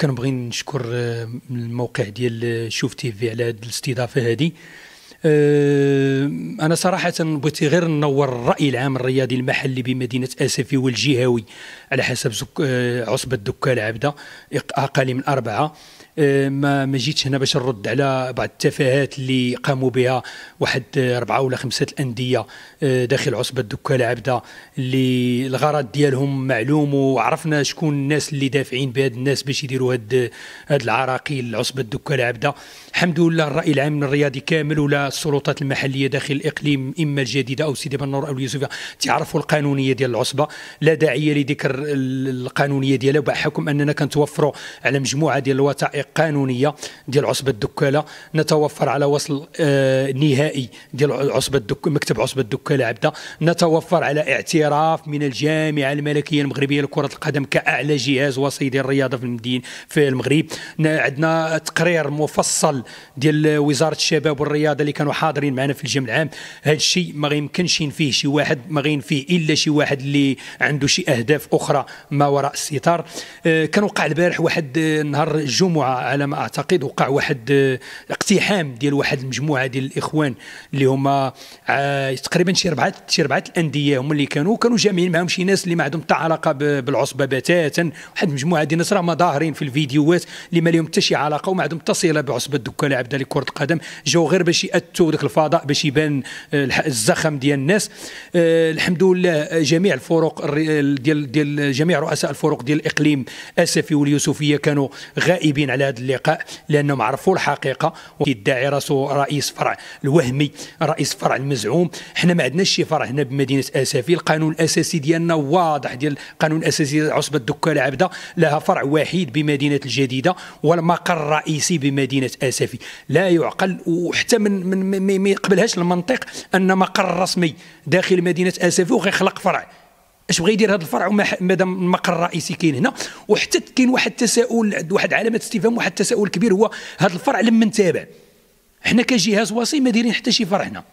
كنبغي نشكر آه، الموقع ديال آه، شوف تيفي على هذه الاستضافه هذه آه، انا صراحه بغيت غير ننور الراي العام الرياضي المحلي بمدينه اسفي والجهوي على حسب عصبه دكال عبده اقل من اربعه آه، ما ما جيتش هنا باش نرد على بعض التفاهات اللي قاموا بها واحد اربعه آه، ولا خمسه الانديه آه، داخل عصبه الدكال عبده اللي الغرض ديالهم معلوم وعرفنا شكون الناس اللي دافعين بهاد الناس باش يديروا هاد هاد العراقيل عصبه الدكال عبده الحمد لله الراي العام الرياضي كامل ولا السلطات المحليه داخل الاقليم اما الجديده او سيدي بن او اليوسفيه تعرفوا القانونيه ديال العصبه لا داعيه لذكر القانونيه ديالها بحكم اننا كنتوفروا على مجموعه ديال الوثائق قانونيه ديال عصبه الدكاله نتوفر على وصل آه، نهائي ديال عصبه الدك... مكتب عصبه الدكاله عبده نتوفر على اعتراف من الجامعه الملكيه المغربيه لكره القدم كاعلى جهاز وسيط الرياضه في المدينه في المغرب عندنا تقرير مفصل ديال وزاره الشباب والرياضه اللي كانوا حاضرين معنا في الجمع العام هذا الشيء ما يمكنش ينفيه شي واحد ما فيه الا شي واحد اللي عنده شي اهداف اخرى ما وراء الستار آه، كان وقع البارح واحد آه، نهار الجمعه على ما اعتقد وقع واحد آه، اقتحام ديال واحد المجموعه ديال الاخوان اللي هما آه، تقريبا شي ربعه شي ربعه الانديه هما اللي كانوا كانوا جامعين معاهم شي ناس اللي ما عندهم حتى علاقه بالعصبه بتاتا واحد المجموعه ديال الناس راه ما ظاهرين في الفيديوهات اللي ما لهم حتى شي علاقه وما عندهم تصله بعصبه دوكا لاعب ديال كره القدم جاو غير باش ياتوا ذاك الفضاء باش يبان آه، الزخم ديال الناس الحمد لله جميع الفرق ديال ديال جميع رؤساء الفرق ديال الاقليم اسفي واليوسفيه كانوا غائبين على هذا اللقاء لانهم عرفوا الحقيقه وكيدعي راسه رئيس فرع الوهمي رئيس فرع المزعوم حنا ما عندناش شي فرع هنا بمدينه اسافي القانون الاساسي ديالنا واضح ديال القانون الاساسي عصبه دكال عبده لها فرع وحيد بمدينه الجديده والمقر الرئيسي بمدينه اسافي لا يعقل وحتى من من ما يقبلهاش المنطق ان مقر رسمي داخل مدينه اسافي وغيخلق فرع اش بغى يدير هذا الفرع وما مادام المقر الرئيسي كاين هنا وحتى كاين واحد التساؤل عند واحد علامه استفهام واحد التساؤل كبير هو هذا الفرع لما نتابع حنا كجهاز وصي ما دايرين حتى شي فرع هنا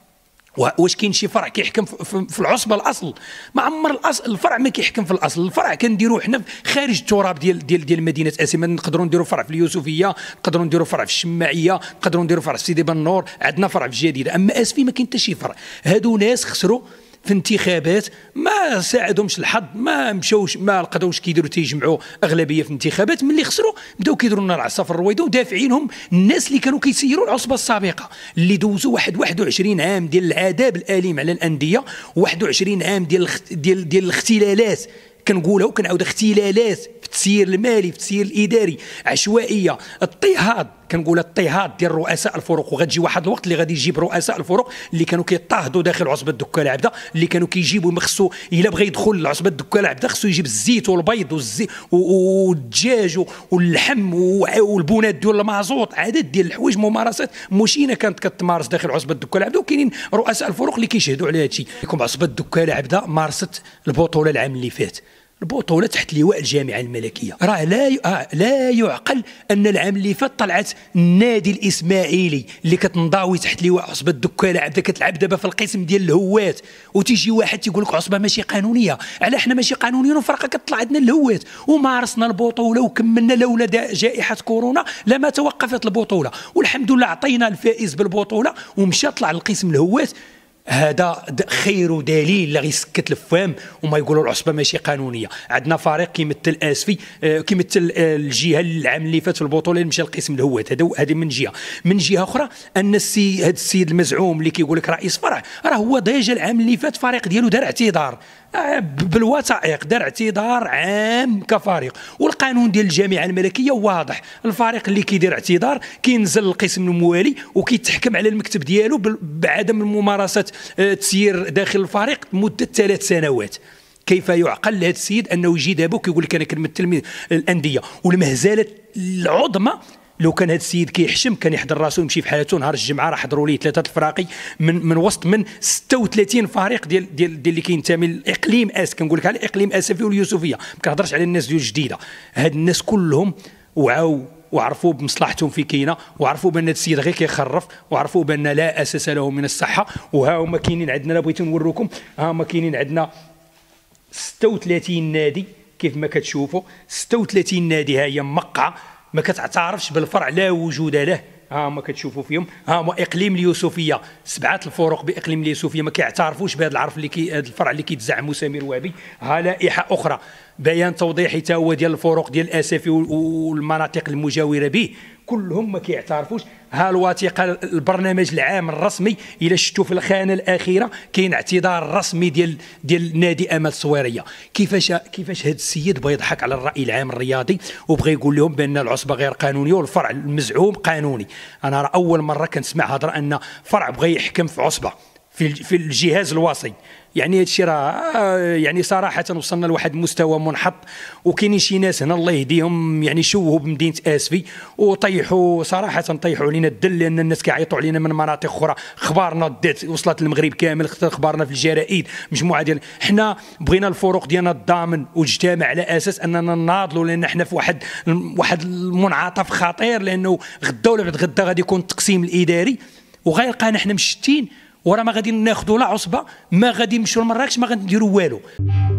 واش كاين شي فرع كيحكم في العصبه الاصل ما عمر الاصل الفرع ما كيحكم في الاصل الفرع كنديروه حنا خارج التراب ديال ديال ديال مدينه اسيما نقدروا نديروا فرع في اليوسفيه نقدروا نديروا فرع في الشماعيه نقدروا نديروا فرع في سيدي بن نور عندنا فرع في الجديده اما اسفي ما كاين حتى شي فرع هادو ناس خسروا في انتخابات ما ساعدهمش الحظ ما مشاوش ما لقاوش كيديروا تيجمعوا اغلبيه في انتخابات ملي خسروا بداو كيديروا لنا العصا في الرويده ودافعينهم الناس اللي كانوا كيسيروا العصبه السابقه اللي دوزوا واحد 21 عام ديال العذاب الاليم على الانديه 21 عام ديال ديال ديال الاختلالات كنقولها وكنعاود اختلالات في التسيير المالي في التسيير الاداري عشوائيه اضطهاد كنقول اضطهاد ديال رؤساء الفرق وغتجي واحد الوقت اللي غادي يجيب رؤساء الفرق اللي كانوا كيضطهدوا داخل عصبه الدكة عبده اللي كانوا كيجيبوا خصو الا بغى يدخل لعصبه الدكة عبده خصو يجيب الزيت والبيض والزيت والدجاج واللحم والبنات ديال المازوط عدد ديال الحوايج ممارسات مشينه كانت كتمارس داخل عصبه الدكة عبده وكاينين رؤساء الفرق اللي كيشهدوا على هادشي عصبه الدكة عبده مارست البطوله العام اللي فات البطوله تحت لواء الجامعه الملكيه راه لا ي... آه لا يعقل ان العام اللي فات طلعت النادي الاسماعيلي اللي كتنضاوي تحت لواء عصبه الدكاله عبد كتلعب دابا في القسم ديال الهوات وتيجي واحد تيقول لك عصبه ماشي قانونيه على حنا ماشي قانونيين وفرقه كتطلع عندنا الهوات ومارسنا البطوله وكملنا لولا جائحه كورونا لما توقفت البطوله والحمد لله عطينا الفائز بالبطوله ومشى طلع القسم الهوات هذا خير دليل اللي غيسكت الفام وما يقولوا العصبه ماشي قانونيه عندنا فريق كيمثل اسفي آه، كيمثل آه، الجهه العام اللي فات في البطوله اللي مشى القسم الهوات هذا هذه من جهه من جهه اخرى ان السي هذا السيد المزعوم اللي كيقول لك رئيس فرع راه هو ديجا العام اللي فات فريق ديالو دار اعتذار بالوثائق دار اعتذار عام كفريق والقانون ديال الجامعه الملكيه واضح الفريق اللي كيدير اعتذار كينزل القسم الموالي وكيتحكم على المكتب ديالو بعدم ممارسه آه، تسيير داخل الفريق مده ثلاث سنوات كيف يعقل لهذا السيد انه يجي دابا وكيقول لك انا كنمثل الانديه والمهزله العظمى لو كان هذا السيد كيحشم كان يحضر راسو يمشي في حالته نهار الجمعه راه حضروا ليه ثلاثه الفراقي من من وسط من 36 فريق ديال ديال ديال اللي كينتمي لاقليم اس كنقول لك على الاقليم اسفي واليوسفيه ما كنهضرش على الناس ديال الجديده هاد الناس كلهم وعاو وعرفوا بمصلحتهم في كينا وعرفوا بان السيد غير كيخرف وعرفوا بان لا اساس له من الصحه وها هما كاينين عندنا انا بغيت نوريكم ها هما كاينين عندنا 36 نادي كيف ما كتشوفوا 36 نادي ها هي مقعه ما كتعترفش بالفرع لا وجود له ها هما كتشوفوا فيهم ها هما اقليم اليوسفيه سبعه الفروق باقليم اليوسفيه ما كيعترفوش بهذا العرف اللي كي هذا الفرع اللي كيتزعمو سمير وهبي ها لائحه اخرى بيان توضيحي حتى هو ديال الفروق ديال الاسفي والمناطق المجاوره به كلهم ما كيعترفوش ها الوثيقه البرنامج العام الرسمي الى شفتوا في الخانه الاخيره كاين اعتذار رسمي ديال ديال نادي امل الصويريه كيفاش كيفاش هذا السيد بغى يضحك على الراي العام الرياضي وبغى يقول لهم بان العصبه غير قانونيه والفرع المزعوم قانوني انا اول مره كنسمع هضره ان فرع بغى يحكم في عصبه في في الجهاز الوصي يعني هادشي راه آه، يعني صراحه وصلنا لواحد المستوى منحط وكاينين شي ناس هنا الله يهديهم يعني شوهوا بمدينه اسفي وطيحوا صراحه طيحوا علينا الدل لان الناس كيعيطوا علينا من مناطق اخرى اخبارنا دات وصلت للمغرب كامل اخبارنا في الجرائد مجموعه ديال حنا بغينا الفروق ديالنا الضامن والاجتماع على اساس اننا ناضلوا لان حنا في واحد واحد المنعطف خطير لانه غدا ولا بعد غدا غادي يكون التقسيم الاداري وغير حنا مشتين ورا ما غادي ناخذوا لا عصبه ما غادي نمشيو لمراكش ما غادي نديروا والو